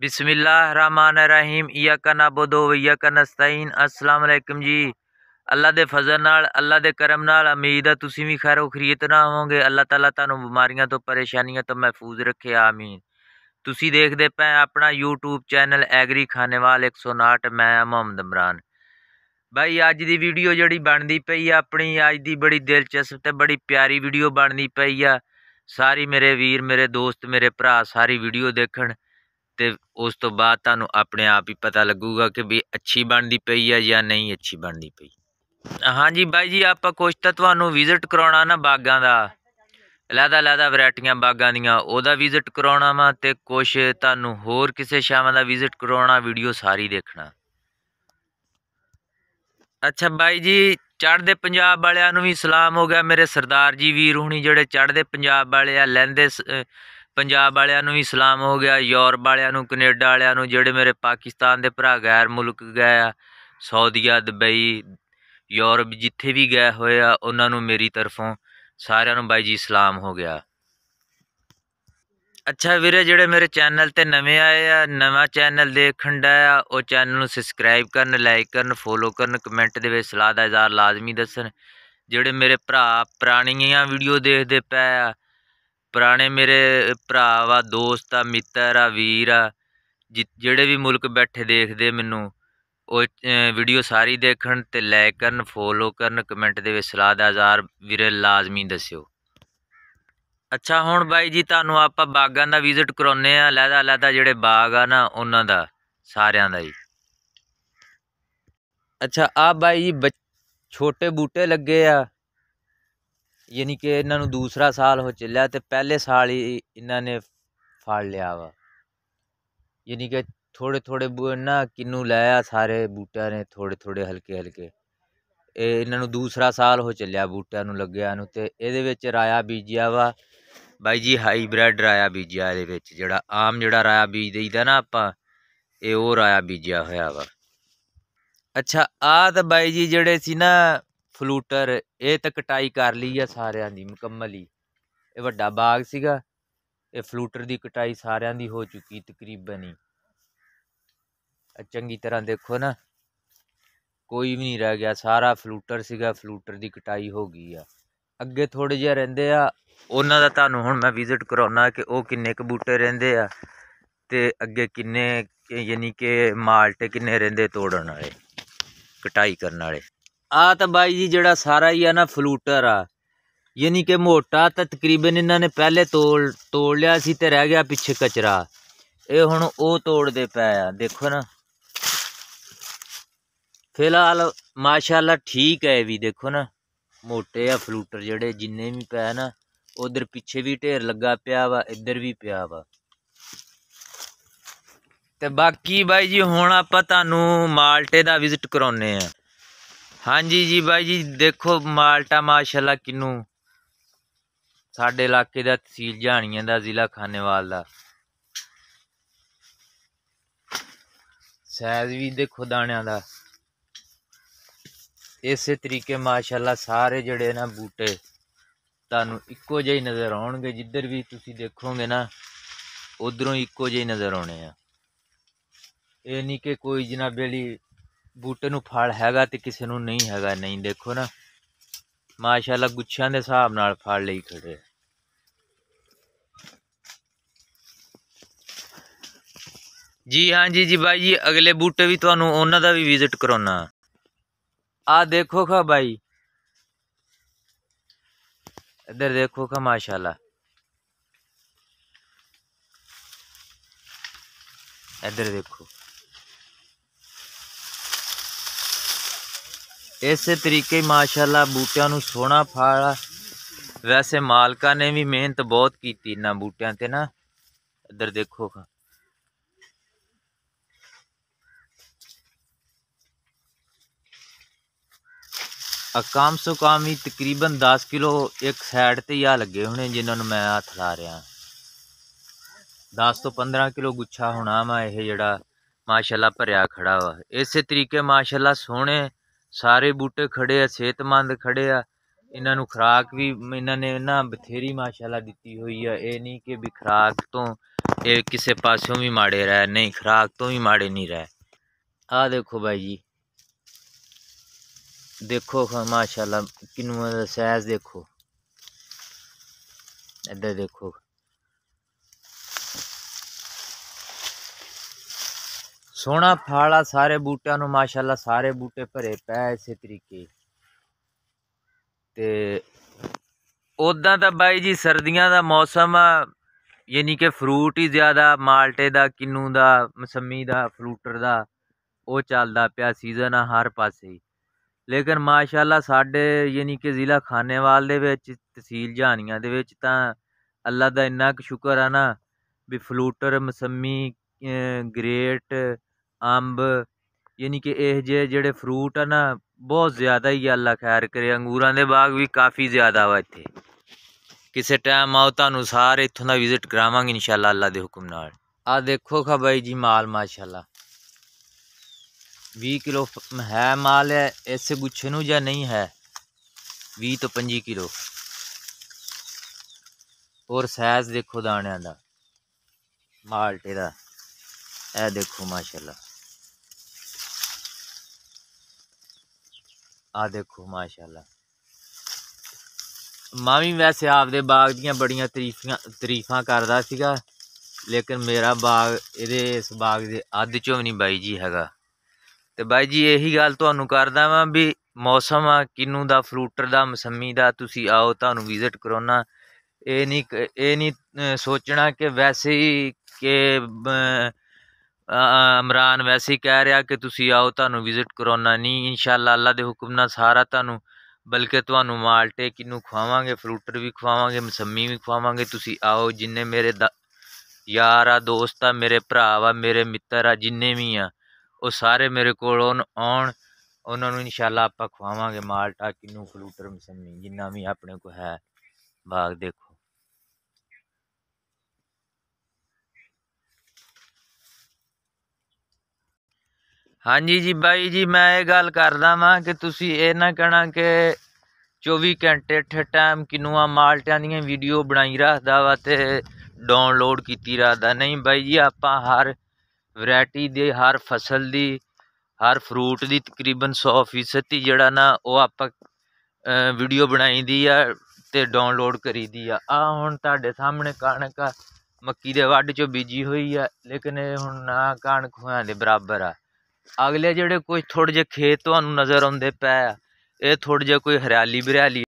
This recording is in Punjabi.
ਬਿਸਮਿਲ੍ਲਾਹਿਰਰਹਿਮਾਨਿਰਰਹੀਮ ਇਯਾਕ ਨਾਬੁਦੁ ਵ ਇਯਾਕ ਨਸਤਾਈਨ ਅਸਲਾਮ ਅਲੈਕਮ ਜੀ ਅੱਲਾ ਦੇ ਫਜ਼ਲ ਨਾਲ ਅੱਲਾ ਦੇ ਕਰਮ ਨਾਲ ਉਮੀਦ ਹੈ ਤੁਸੀਂ ਵੀ ਖੈਰੋ ਖਰੀਤ ਨਾ ਹੋਵੋਗੇ ਅੱਲਾ ਤਾਲਾ ਤੁਹਾਨੂੰ ਬਿਮਾਰੀਆਂ ਤੋਂ ਪਰੇਸ਼ਾਨੀਆਂ ਤੋਂ ਮਹਿਫੂਜ਼ ਰੱਖੇ ਆਮੀਨ ਤੁਸੀਂ ਦੇਖਦੇ ਪਏ ਆਪਣਾ YouTube ਚੈਨਲ ਐਗਰੀ ਖਾਨੇਵਾਲ 159 ਮੈਂ ਮੁਹੰਮਦ ਇਮਰਾਨ ਭਾਈ ਅੱਜ ਦੀ ਵੀਡੀਓ ਜਿਹੜੀ ਬਣਦੀ ਪਈ ਆ ਆਪਣੀ ਅੱਜ ਦੀ ਬੜੀ ਦਿਲਚਸਪ ਤੇ ਬੜੀ ਪਿਆਰੀ ਵੀਡੀਓ ਬਣਦੀ ਪਈ ਆ ਸਾਰੀ ਮੇਰੇ ਵੀਰ ਮੇਰੇ ਦੋਸਤ ਮੇਰੇ ਭਰਾ ਸਾਰੀ ਵੀਡੀਓ ਦੇਖਣ ਤੇ ਉਸ ਤੋਂ ਬਾਅਦ ਤੁਹਾਨੂੰ ਆਪਣੇ ਆਪ ਹੀ ਪਤਾ ਲੱਗੂਗਾ ਕਿ ਵੀ ਅੱਛੀ ਬਣਦੀ ਪਈ ਆ ਜਾਂ ਨਹੀਂ ਅੱਛੀ ਬਣਦੀ ਪਈ ਹਾਂਜੀ ਬਾਈ ਜੀ ਆਪਾਂ ਕੁਝ ਤਾਂ ਤੁਹਾਨੂੰ ਵਿਜ਼ਿਟ ਕਰਾਉਣਾ ਨਾ ਬਾਗਾਂ ਦਾ ਅਲੱਦਾ ਅਲੱਦਾ ਵੈਰਾਈਟੀਆਂ ਬਾਗਾਂ ਦੀਆਂ ਉਹਦਾ ਵਿਜ਼ਿਟ ਕਰਾਉਣਾ ਵਾ ਤੇ ਕੁਝ ਤੁਹਾਨੂੰ ਹੋਰ ਕਿਸੇ ਸ਼ਾਮਾਂ ਦਾ ਵਿਜ਼ਿਟ ਕਰਾਉਣਾ ਵੀਡੀਓ ਸਾਰੀ ਦੇਖਣਾ ਅੱਛਾ ਬਾਈ ਜੀ ਚੜ੍ਹਦੇ ਪੰਜਾਬ ਵਾਲਿਆਂ ਨੂੰ ਵੀ ਸਲਾਮ ਹੋ ਗਿਆ ਮੇਰੇ ਸਰਦਾਰ ਜੀ ਵੀਰ ਹੁਣੀ ਜਿਹੜੇ ਚੜ੍ਹਦੇ ਪੰਜਾਬ ਵਾਲੇ ਆ ਲੈਂਦੇ ਪੰਜਾਬ ਵਾਲਿਆਂ ਨੂੰ ਵੀ ਸਲਾਮ ਹੋ ਗਿਆ ਯੂਰਪ ਵਾਲਿਆਂ ਨੂੰ ਕੈਨੇਡਾ ਵਾਲਿਆਂ ਨੂੰ ਜਿਹੜੇ ਮੇਰੇ ਪਾਕਿਸਤਾਨ ਦੇ ਭਰਾ ਗੈਰ ਮੁਲਕ ਗਏ ਆ ਸਾਊਦੀਆ ਦੁਬਈ ਯੂਰਪ ਜਿੱਥੇ ਵੀ ਗਏ ਹੋਏ ਆ ਉਹਨਾਂ ਨੂੰ ਮੇਰੀ ਤਰਫੋਂ ਸਾਰਿਆਂ ਨੂੰ ਬਾਈ ਜੀ ਸਲਾਮ ਹੋ ਗਿਆ ਅੱਛਾ ਵੀਰੇ ਜਿਹੜੇ ਮੇਰੇ ਚੈਨਲ ਤੇ ਨਵੇਂ ਆਏ ਆ ਨਵਾਂ ਚੈਨਲ ਦੇਖਣ ਦਾ ਆ ਉਹ ਚੈਨਲ ਨੂੰ ਸਬਸਕ੍ਰਾਈਬ ਕਰਨ ਲਾਈਕ ਕਰਨ ਫੋਲੋ ਕਰਨ ਕਮੈਂਟ ਦੇ ਵਿੱਚ ਸਲਾਹ ਦਾ ਇਜ਼ਹਾਰ ਲਾਜ਼ਮੀ ਦੱਸਣ ਜਿਹੜੇ ਮੇਰੇ ਭਰਾ ਪੁਰਾਣੀਆਂ ਵੀਡੀਓ ਦੇਖਦੇ ਪਏ ਆ ਪੁਰਾਣੇ ਮੇਰੇ ਭਰਾ ਵਾ ਦੋਸਤ ਆ ਮਿੱਤਰ ਆ ਵੀਰ ਆ ਜਿਹੜੇ ਵੀ ਮੁਲਕ ਬੈਠੇ ਦੇਖਦੇ ਮੈਨੂੰ ਉਹ ਵੀਡੀਓ ਸਾਰੀ ਦੇਖਣ ਤੇ ਲਾਈਕ ਕਰਨ ਫੋਲੋ ਕਰਨ ਕਮੈਂਟ ਦੇ ਵਿੱਚ ਸਲਾਹ ਦਾ ਹਜ਼ਾਰ ਵੀਰੇ ਲਾਜ਼ਮੀ ਦੱਸਿਓ ਅੱਛਾ ਹੁਣ ਬਾਈ ਜੀ ਤੁਹਾਨੂੰ ਆਪਾਂ ਬਾਗਾਂ ਦਾ ਵਿਜ਼ਿਟ ਕਰਾਉਨੇ ਆ ਲੈਦਾ ਲੈਦਾ ਜਿਹੜੇ ਬਾਗ ਆ ਨਾ ਉਹਨਾਂ ਦਾ ਸਾਰਿਆਂ ਦਾ ਜੀ ਅੱਛਾ ਆ ਬਾਈ ਜੀ ਛੋਟੇ ਬੂਟੇ ਲੱਗੇ ਆ ਯਾਨੀ ਕਿ ਇਹਨਾਂ ਨੂੰ ਦੂਸਰਾ ਸਾਲ ਹੋ ਚੱਲਿਆ ਤੇ ਪਹਿਲੇ ਸਾਲ ਹੀ ਇਹਨਾਂ ਨੇ ਫੜ ਲਿਆ ਵਾ ਯਾਨੀ ਕਿ ਥੋੜੇ ਥੋੜੇ ਬੂਨਾ ਕਿੰਨੂ ਲਾਇਆ ਸਾਰੇ ਬੂਟਿਆਂ ਨੇ ਥੋੜੇ ਥੋੜੇ ਹਲਕੇ ਹਲਕੇ ਇਹ ਇਹਨਾਂ ਨੂੰ ਦੂਸਰਾ ਸਾਲ ਹੋ ਚੱਲਿਆ ਬੂਟਿਆਂ ਨੂੰ ਲੱਗਿਆ ਨੂੰ ਤੇ ਇਹਦੇ ਵਿੱਚ ਰਾਇਆ ਬੀਜਿਆ ਵਾ ਬਾਈ ਜੀ ਹਾਈਬ੍ਰਿਡ ਰਾਇਆ ਬੀਜਿਆ ਇਹਦੇ ਵਿੱਚ ਜਿਹੜਾ ਆਮ ਜਿਹੜਾ ਰਾਇਆ ਬੀਜ ਦਈਦਾ ਨਾ ਆਪਾਂ ਇਹ ਉਹ ਰਾਇਆ ਬੀਜਿਆ ਹੋਇਆ ਵਾ ਅੱਛਾ ਆ ਤਾਂ ਬਾਈ ਜੀ ਜਿਹੜੇ ਸੀ ਨਾ ਫਲੂਟਰ ਇਹ ਤਾਂ ਕਟਾਈ ਕਰ ਲਈ ਆ ਸਾਰਿਆਂ ਦੀ ਮੁਕੰਮਲ ਹੀ ਇਹ ਵੱਡਾ ਬਾਗ ਸੀਗਾ ਇਹ ਫਲੂਟਰ ਦੀ ਕਟਾਈ ਸਾਰਿਆਂ ਦੀ ਹੋ ਚੁੱਕੀ ਤਕਰੀਬਨ ਹੀ ਚੰਗੀ ਤਰ੍ਹਾਂ ਦੇਖੋ ਨਾ ਕੋਈ ਵੀ ਨਹੀਂ ਰਹਿ ਗਿਆ ਸਾਰਾ ਫਲੂਟਰ ਸੀਗਾ ਫਲੂਟਰ ਦੀ ਕਟਾਈ ਹੋ ਗਈ ਆ ਅੱਗੇ ਥੋੜੇ ਜਿਹਾ ਰਹਿੰਦੇ ਆ ਉਹਨਾਂ ਦਾ ਤੁਹਾਨੂੰ ਹੁਣ ਮੈਂ ਵਿਜ਼ਿਟ ਕਰਾਉਣਾ ਕਿ ਉਹ ਕਿੰਨੇ ਕੁ ਬੂਟੇ ਰਹਿੰਦੇ ਆ ਤੇ ਅੱਗੇ ਕਿੰਨੇ ਯਾਨੀ ਕਿ ਮਾਲਟੇ ਕਿੰਨੇ ਰਹਿੰਦੇ ਤੋੜਨ ਵਾਲੇ ਕਟਾਈ ਕਰਨ ਵਾਲੇ ਆ ਤਾਂ ਬਾਈ ਜੀ ਜਿਹੜਾ ਸਾਰਾ ਹੀ ਆ ਨਾ ਫਲੂਟਰ ਆ ਯਾਨੀ ਕਿ ਮੋਟਾ ਤਾਂ ਤਕਰੀਬਨ ਇਹਨਾਂ ਨੇ ਪਹਿਲੇ ਤੋੜ ਤੋੜ ਲਿਆ ਸੀ ਤੇ ਰਹਿ ਗਿਆ ਪਿੱਛੇ ਕਚਰਾ ਇਹ ਹੁਣ ਉਹ ਤੋੜਦੇ ਪਏ ਆ ਦੇਖੋ ਨਾ ਫਿਲਹਾਲ ਮਾਸ਼ਾਅੱਲਾ ਠੀਕ ਹੈ ਵੀ ਦੇਖੋ ਨਾ ਮੋਟੇ ਆ ਫਲੂਟਰ ਜਿਹੜੇ ਜਿੰਨੇ ਵੀ ਪਏ ਨਾ ਉਧਰ ਪਿੱਛੇ ਵੀ ਢੇਰ ਲੱਗਾ ਪਿਆ ਵਾ ਇੱਧਰ ਵੀ ਪਿਆ ਵਾ ਤੇ ਬਾਕੀ ਬਾਈ ਜੀ ਹੁਣ ਆਪਾਂ ਤੁਹਾਨੂੰ ਮਾਲਟੇ ਦਾ ਵਿਜ਼ਿਟ ਕਰਾਉਨੇ ਆ ਹਾਂਜੀ ਜੀ ਬਾਈ ਜੀ ਦੇਖੋ ਮਾਲਟਾ ਮਾਸ਼ਾਅੱਲਾ ਕਿੰਨੂ ਸਾਡੇ ਇਲਾਕੇ ਦਾ ਤਹਿਸੀਲ ਜਾਣੀਆਂ ਦਾ ਜ਼ਿਲ੍ਹਾ ਖਾਨੇਵਾਲ ਦਾ ਸਾਈਜ਼ ਵੀ ਦੇਖੋ ਦਾਣਿਆਂ ਦਾ ਇਸੇ ਤਰੀਕੇ ਮਾਸ਼ਾਅੱਲਾ ਸਾਰੇ ਜਿਹੜੇ ਨਾ ਬੂਟੇ ਤੁਹਾਨੂੰ ਇੱਕੋ ਜਿਹੇ ਨਜ਼ਰ ਆਉਣਗੇ ਜਿੱਧਰ ਵੀ ਤੁਸੀਂ ਦੇਖੋਗੇ ਨਾ ਉਧਰੋਂ ਇੱਕੋ ਜਿਹੇ ਨਜ਼ਰ ਆਉਣੇ ਆ ਇਹ ਨਹੀਂ ਕਿ ਕੋਈ ਜਨਾਬੇਲੀ ਬੂਟੇ ਨੂੰ ਫਲ ਹੈਗਾ ਤੇ ਕਿਸੇ ਨੂੰ ਨਹੀਂ ਹੈਗਾ ਨਹੀਂ ਦੇਖੋ ਨਾ ਮਾਸ਼ਾਅੱਲਾ ਗੁੱਛਿਆਂ ਦੇ ਹਿਸਾਬ ਨਾਲ ਫਲ ਲਈ ਖੜੇ ਜੀ ਹਾਂ ਜੀ ਜੀ ਬਾਈ ਜੀ ਅਗਲੇ ਬੂਟੇ ਵੀ ਤੁਹਾਨੂੰ ਉਹਨਾਂ ਦਾ ਵੀ ਵਿਜ਼ਿਟ ਕਰਾਉਣਾ ਆ ਦੇਖੋ ਖਾ ਬਾਈ ਇੱਧਰ ਦੇਖੋ ਖਾ ਮਾਸ਼ਾਅੱਲਾ ਇੱਧਰ ਦੇਖੋ ਇਸੇ ਤਰੀਕੇ ਮਾਸ਼ਾਅੱਲਾ ਬੂਟਿਆਂ ਨੂੰ ਸੋਹਣਾ ਫਾਲਾ ਵੈਸੇ ਮਾਲਕਾਂ ਨੇ ਵੀ ਮਿਹਨਤ ਬਹੁਤ ਕੀਤੀ ਨਾ ਬੂਟਿਆਂ ਤੇ ਨਾ ਇੱਧਰ ਦੇਖੋ ਅਕਾਮ ਸੋ ਕਾਮ ਹੀ ਤਕਰੀਬਨ 10 ਕਿਲੋ ਇੱਕ ਸਾਈਡ ਤੇ ਆ ਲੱਗੇ ਹੋਣੇ ਜਿਨ੍ਹਾਂ ਨੂੰ ਮੈਂ ਹੱਥ ਲਾ ਰਿਹਾ 10 ਤੋਂ 15 ਕਿਲੋ ਗੁੱਛਾ ਹੋਣਾ ਮੈਂ ਇਹ ਜਿਹੜਾ ਮਾਸ਼ਾਅੱਲਾ ਭਰਿਆ ਖੜਾ ਵਾ ਇਸੇ ਤਰੀਕੇ ਮਾਸ਼ਾਅੱਲਾ ਸੋਹਣੇ ਸਾਰੇ ਬੂਟੇ ਖੜੇ ਆ ਸਿਹਤਮੰਦ ਖੜੇ ਆ ਇਹਨਾਂ ਨੂੰ ਖੁਰਾਕ ਵੀ ਇਹਨਾਂ ਨੇ ਨਾ ਬਥੇਰੀ ਮਾਸ਼ਾਅੱਲਾ ਦਿੱਤੀ ਹੋਈ ਆ ਇਹ ਨਹੀਂ ਕਿ ਵੀ ਤੋਂ ਇਹ ਕਿਸੇ ਪਾਸਿਓਂ ਵੀ ਮਾੜੇ ਰਹਿ ਨਹੀਂ ਖੁਰਾਕ ਤੋਂ ਵੀ ਮਾੜੇ ਨਹੀਂ ਰਹਿ ਆ ਦੇਖੋ ਭਾਈ ਜੀ ਦੇਖੋ ਮਾਸ਼ਾਅੱਲਾ ਕਿੰਨਾ ਸਾਈਜ਼ ਦੇਖੋ ਇੱਧਰ ਦੇਖੋ ਸੋਹਣਾ ਫਾਲਾ ਸਾਰੇ ਬੂਟਿਆਂ ਨੂੰ ਮਾਸ਼ਾਅੱਲਾ ਸਾਰੇ ਬੂਟੇ ਭਰੇ ਪਏ ਇਸੇ ਤਰੀਕੇ ਤੇ ਉਦਾਂ ਤਾਂ ਬਾਈ ਜੀ ਸਰਦੀਆਂ ਦਾ ਮੌਸਮ ਆ ਯਾਨੀ ਕਿ ਫਰੂਟ ਹੀ ਜ਼ਿਆਦਾ ਮਾਲਟੇ ਦਾ ਕਿੰਨੂ ਦਾ ਮਸੰਮੀ ਦਾ ਫਰੂਟਰ ਦਾ ਉਹ ਚੱਲਦਾ ਪਿਆ ਸੀਜ਼ਨ ਆ ਹਰ ਪਾਸੇ ਲੇਕਿਨ ਮਾਸ਼ਾਅੱਲਾ ਸਾਡੇ ਯਾਨੀ ਕਿ ਜ਼ਿਲ੍ਹਾ ਖਾਨੇਵਾਲ ਦੇ ਵਿੱਚ ਤਹਿਸੀਲ ਜਾਨੀਆਂ ਦੇ ਵਿੱਚ ਤਾਂ ਅੱਲਾ ਦਾ ਇੰਨਾ ਕੁ ਸ਼ੁਕਰ ਆ ਨਾ ਵੀ ਫਲੂਟਰ ਮਸੰਮੀ ਗ੍ਰੇਟ ਅੰਬ ਯਾਨੀ ਕਿ ਇਹ ਜਿਹੜੇ ਫਰੂਟ ਆ ਨਾ ਬਹੁਤ ਜ਼ਿਆਦਾ ਹੀ ਅੱਲਾ ਖੈਰ ਕਰੇ ਅੰਗੂਰਾਂ ਦੇ ਬਾਗ ਵੀ ਕਾਫੀ ਜ਼ਿਆਦਾ ਵਾ ਇੱਥੇ ਕਿਸੇ ਟਾਈਮ ਆਉ ਤੁਹਾਨੂੰ ਸਾਰੇ ਇੱਥੋਂ ਦਾ ਵਿਜ਼ਿਟ ਕਰਾਵਾਂਗੇ ਇਨਸ਼ਾਅੱਲਾ ਅੱਲਾ ਦੇ ਹੁਕਮ ਨਾਲ ਆ ਦੇਖੋ ਖਾ ਬਾਈ ਜੀ ਮਾਲ ਮਾਸ਼ਾਅੱਲਾ 20 ਕਿਲੋ ਹੈ ਮਾਲ ਹੈ ਇਸੇ ਗੁੱਛੇ ਨੂੰ ਜਾਂ ਨਹੀਂ ਹੈ 20 ਤੋਂ 25 ਕਿਲੋ ਔਰ ਸਾਈਜ਼ ਦੇਖੋ ਦਾਣਿਆਂ ਦਾ ਮਾਲਟੇ ਦਾ ਇਹ ਦੇਖੋ ਮਾਸ਼ਾਅੱਲਾ ਆ ਦੇਖੋ ਮਾਸ਼ਾਅੱਲਾ ਮਾਮੀ ਵੀ ਵੈਸੇ ਆਪਦੇ ਬਾਗ ਦੀਆਂ ਬੜੀਆਂ ਤਾਰੀਫੀਆਂ ਤਾਰੀਫਾਂ ਕਰਦਾ ਸੀਗਾ ਲੇਕਿਨ ਮੇਰਾ ਬਾਗ ਇਹਦੇ ਇਸ ਬਾਗ ਦੇ ਅੱਧ ਚੋਂ ਵੀ ਨਹੀਂ ਬਾਈ ਜੀ ਹੈਗਾ ਤੇ ਬਾਈ ਜੀ ਇਹੀ ਗੱਲ ਤੁਹਾਨੂੰ ਕਰਦਾ ਵਾਂ ਵੀ ਮੌਸਮ ਆ ਕਿੰਨੂ ਦਾ ਫਰੂਟਰ ਦਾ ਮਸੰਮੀ ਦਾ ਤੁਸੀਂ ਆਓ ਤੁਹਾਨੂੰ ਵਿਜ਼ਿਟ ਕਰਾਉਣਾ ਇਹ ਨਹੀਂ ਇਹ ਨਹੀਂ ਸੋਚਣਾ ਕਿ ਵੈਸੇ ਹੀ ਕਿ ਅਮਰਾਨ ਵੈਸੀ ਕਹਿ ਰਿਹਾ ਕਿ ਤੁਸੀਂ ਆਓ ਤੁਹਾਨੂੰ ਵਿਜ਼ਿਟ ਕਰਾਉਣਾ ਨਹੀਂ ਇਨਸ਼ਾਅੱਲਾ ਅੱਲਾ ਦੇ ਹੁਕਮ ਨਾਲ ਸਾਰਾ ਤੁਹਾਨੂੰ ਬਲਕਿ ਤੁਹਾਨੂੰ ਮਾਲਟੇ ਕਿਨੂੰ ਖਵਾਵਾਂਗੇ ਫਰੂਟਰ ਵੀ ਖਵਾਵਾਂਗੇ ਮਸੰਮੀ ਵੀ ਖਵਾਵਾਂਗੇ ਤੁਸੀਂ ਆਓ ਜਿੰਨੇ ਮੇਰੇ ਯਾਰ ਆ ਦੋਸਤ ਆ ਮੇਰੇ ਭਰਾ ਵਾ ਮੇਰੇ ਮਿੱਤਰ ਆ ਜਿੰਨੇ ਵੀ ਆ ਉਹ ਸਾਰੇ ਮੇਰੇ ਕੋਲ ਆਉਣ ਉਹਨਾਂ ਨੂੰ ਇਨਸ਼ਾਅੱਲਾ ਆਪਾਂ ਖਵਾਵਾਂਗੇ ਮਾਲਟਾ ਕਿਨੂੰ ਫਲੂਟਰ ਮਸੰਮੀ ਜਿੰਨਾ ਵੀ ਆਪਣੇ ਕੋ ਹੈ ਬਾਗ ਦੇਖੋ ਹਾਂਜੀ ਜੀ ਬਾਈ ਜੀ ਮੈਂ ਇਹ ਗੱਲ ਕਰਦਾ ਵਾਂ ਕਿ ਤੁਸੀਂ ਇਹ ਨਾ ਕਹਿਣਾ ਕਿ 24 ਘੰਟੇ ਠੇ ਟਾਈਮ ਕਿਨੂਆ ਮਾਲਟਿਆਂ ਦੀਆਂ ਵੀਡੀਓ ਬਣਾਈ ਰੱਖਦਾ ਵਾ ਤੇ ਡਾਊਨਲੋਡ ਕੀਤੀ ਰੱਖਦਾ ਨਹੀਂ ਬਾਈ ਜੀ ਆਪਾਂ ਹਰ ਵੈਰਾਈਟੀ ਦੇ ਹਰ ਫਸਲ ਦੀ ਹਰ ਫਰੂਟ ਦੀ ਤਕਰੀਬਨ 100% ਹੀ ਜਿਹੜਾ ਨਾ ਉਹ ਆਪਾਂ ਵੀਡੀਓ ਬਣਾਈ ਦੀ ਆ ਤੇ ਡਾਊਨਲੋਡ ਕਰੀ ਦੀ ਆ ਆ ਹੁਣ ਤੁਹਾਡੇ ਸਾਹਮਣੇ ਕਣਕ ਮੱਕੀ ਦੇ ਵੱਢ ਚੋਂ ਬੀਜੀ ਹੋਈ ਆ ਲੇਕਿਨ ਇਹ ਹੁਣ ਨਾ ਕਣਕ ਹੋਇਆਂ ਦੇ ਬਰਾਬਰ ਆ ਅਗਲੇ ਜਿਹੜੇ ਕੋਈ ਥੋੜੇ ਜਿਹੇ ਖੇਤ ਤੁਹਾਨੂੰ ਨਜ਼ਰ ਆਉਂਦੇ ਪਏ ਆ ਇਹ ਥੋੜੇ ਜਿਹੇ ਕੋਈ ਹਰਿਆਲੀ ਬਿਰਿਆਲੀ